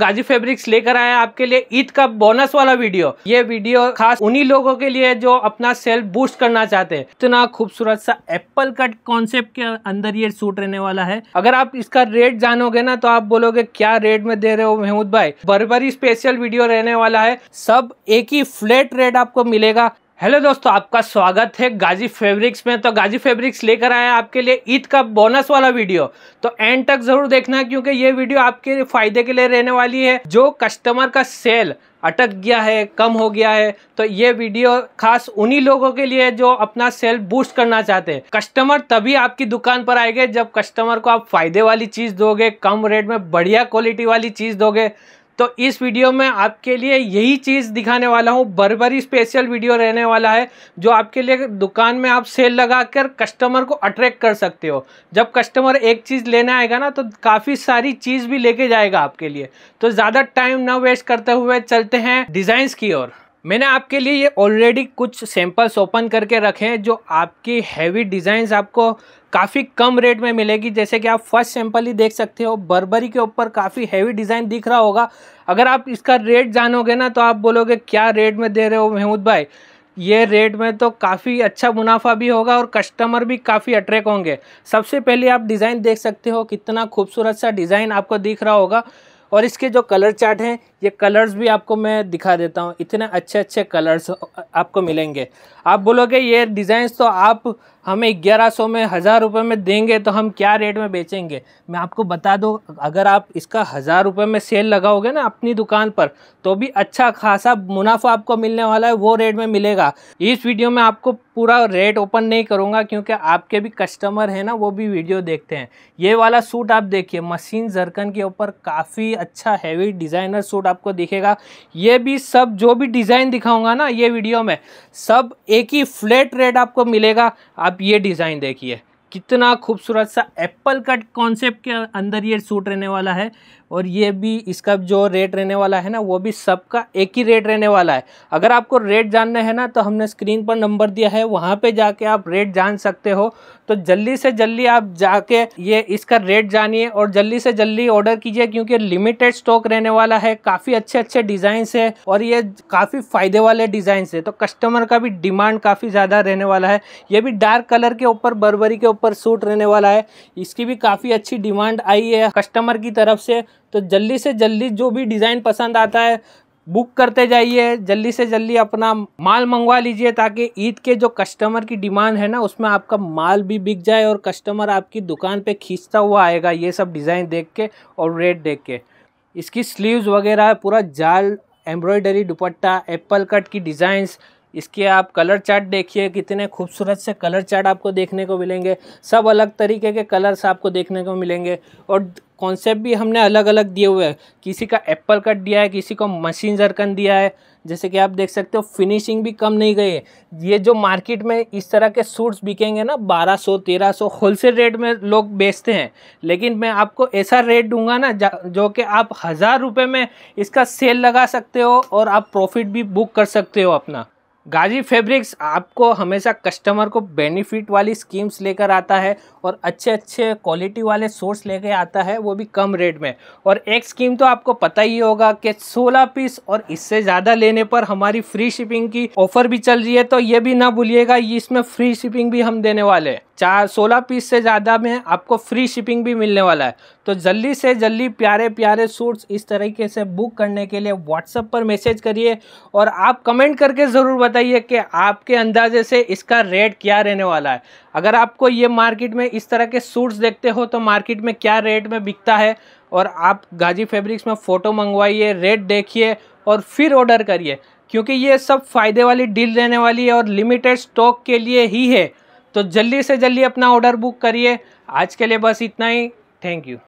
गाजी fabrics लेकर आए आपके लिए ईद का बोनस वाला वीडियो ये वीडियो खास उन्हीं लोगों के लिए जो अपना सेल बूस्ट करना चाहते हैं इतना खूबसूरत सा एप्पल कट कॉन्सेप्ट के अंदर ये सूट रहने वाला है अगर आप इसका रेट जानोगे ना तो आप बोलोगे क्या रेट में दे रहे हो महमूद भाई बरबरी स्पेशल वीडियो रहने वाला है सब एक ही फ्लैट रेट आपको मिलेगा हेलो दोस्तों आपका स्वागत है गाजी फैब्रिक्स में तो गाजी फैब्रिक्स लेकर आए हैं आपके लिए ईद का बोनस वाला वीडियो तो एंड तक जरूर देखना क्योंकि ये वीडियो आपके फायदे के लिए रहने वाली है जो कस्टमर का सेल अटक गया है कम हो गया है तो ये वीडियो खास उन्हीं लोगों के लिए जो अपना सेल बूस्ट करना चाहते हैं कस्टमर तभी आपकी दुकान पर आएंगे जब कस्टमर को आप फायदे वाली चीज़ दोगे कम रेट में बढ़िया क्वालिटी वाली चीज़ दोगे तो इस वीडियो में आपके लिए यही चीज़ दिखाने वाला हूँ बरबरी स्पेशल वीडियो रहने वाला है जो आपके लिए दुकान में आप सेल लगा कर कस्टमर को अट्रैक्ट कर सकते हो जब कस्टमर एक चीज़ लेने आएगा ना तो काफ़ी सारी चीज़ भी लेके जाएगा आपके लिए तो ज़्यादा टाइम ना वेस्ट करते हुए चलते हैं डिज़ाइंस की ओर मैंने आपके लिए ये ऑलरेडी कुछ सैंपल्स ओपन करके रखे हैं जो आपकी हैवी डिज़ाइंस आपको काफ़ी कम रेट में मिलेगी जैसे कि आप फर्स्ट सैंपल ही देख सकते हो बर्बरी के ऊपर काफ़ी हैवी डिज़ाइन दिख रहा होगा अगर आप इसका रेट जानोगे ना तो आप बोलोगे क्या रेट में दे रहे हो महमूद भाई ये रेट में तो काफ़ी अच्छा मुनाफा भी होगा और कस्टमर भी काफ़ी अट्रैक्ट होंगे सबसे पहले आप डिज़ाइन देख सकते हो कितना खूबसूरत सा डिज़ाइन आपको दिख रहा होगा और इसके जो कलर चार्ट हैं ये कलर्स भी आपको मैं दिखा देता हूँ इतने अच्छे अच्छे कलर्स आपको मिलेंगे आप बोलोगे ये डिज़ाइंस तो आप हमें ग्यारह सौ में हज़ार रुपये में देंगे तो हम क्या रेट में बेचेंगे मैं आपको बता दूँ अगर आप इसका हज़ार रुपये में सेल लगाओगे ना अपनी दुकान पर तो भी अच्छा खासा मुनाफा आपको मिलने वाला है वो रेट में मिलेगा इस वीडियो में आपको पूरा रेट ओपन नहीं करूँगा क्योंकि आपके भी कस्टमर हैं ना वो भी वीडियो देखते हैं ये वाला सूट आप देखिए मशीन जरकन के ऊपर काफ़ी ही अच्छा हैवी डिज़ाइनर सूट आपको दिखेगा ये भी सब जो भी डिज़ाइन दिखाऊंगा ना ये वीडियो में सब एक ही फ्लैट रेट आपको मिलेगा आप ये डिज़ाइन देखिए कितना खूबसूरत सा एप्पल कट कॉन्सेप्ट के अंदर ये सूट रहने वाला है और ये भी इसका जो रेट रहने वाला है ना वो भी सबका एक ही रेट रहने वाला है अगर आपको रेट जानना है ना तो हमने स्क्रीन पर नंबर दिया है वहाँ पे जाके आप रेट जान सकते हो तो जल्दी से जल्दी आप जाके ये इसका रेट जानिए और जल्दी से जल्दी ऑर्डर कीजिए क्योंकि लिमिटेड स्टॉक रहने वाला है काफ़ी अच्छे अच्छे डिज़ाइन है और ये काफ़ी फ़ायदे वाले डिज़ाइन है तो कस्टमर का भी डिमांड काफ़ी ज़्यादा रहने वाला है ये भी डार्क कलर के ऊपर बर्बरी के ऊपर पर सूट रहने वाला है इसकी भी काफ़ी अच्छी डिमांड आई है कस्टमर की तरफ से तो जल्दी से जल्दी जो भी डिज़ाइन पसंद आता है बुक करते जाइए जल्दी से जल्दी अपना माल मंगवा लीजिए ताकि ईद के जो कस्टमर की डिमांड है ना उसमें आपका माल भी बिक जाए और कस्टमर आपकी दुकान पे खींचता हुआ आएगा ये सब डिज़ाइन देख के और रेट देख के इसकी स्लीव्स वगैरह पूरा जाल एम्ब्रॉयडरी दुपट्टा एप्पल कट की डिज़ाइंस इसके आप कलर चार्ट देखिए कितने खूबसूरत से कलर चार्ट आपको देखने को मिलेंगे सब अलग तरीके के कलर्स आपको देखने को मिलेंगे और कॉन्सेप्ट भी हमने अलग अलग दिए हुए हैं किसी का एप्पल कट दिया है किसी को मशीन जरकन दिया है जैसे कि आप देख सकते हो फिनिशिंग भी कम नहीं गई है ये जो मार्केट में इस तरह के सूट्स बिकेंगे ना 1200 1300 होलसेल रेट में लोग बेचते हैं लेकिन मैं आपको ऐसा रेट दूंगा ना जो कि आप हज़ार रुपये में इसका सेल लगा सकते हो और आप प्रॉफिट भी बुक कर सकते हो अपना गाजी फैब्रिक्स आपको हमेशा कस्टमर को बेनिफिट वाली स्कीम्स लेकर आता है और अच्छे अच्छे क्वालिटी वाले सोर्स लेकर आता है वो भी कम रेट में और एक स्कीम तो आपको पता ही होगा कि 16 पीस और इससे ज़्यादा लेने पर हमारी फ्री शिपिंग की ऑफर भी चल रही है तो ये भी ना भूलिएगा इसमें फ्री शिपिंग भी हम देने वाले हैं चार सोलह पीस से ज़्यादा में आपको फ्री शिपिंग भी मिलने वाला है तो जल्दी से जल्दी प्यारे प्यारे सूट्स इस तरीके से बुक करने के लिए व्हाट्सएप पर मैसेज करिए और आप कमेंट करके ज़रूर बताइए कि आपके अंदाजे से इसका रेट क्या रहने वाला है अगर आपको ये मार्केट में इस तरह के सूट्स देखते हो तो मार्केट में क्या रेट में बिकता है और आप गाजी फैब्रिक्स में फ़ोटो मंगवाइए रेट देखिए और फिर ऑर्डर करिए क्योंकि ये सब फ़ायदे वाली डील रहने वाली है और लिमिटेड स्टॉक के लिए ही है तो जल्दी से जल्दी अपना ऑर्डर बुक करिए आज के लिए बस इतना ही थैंक यू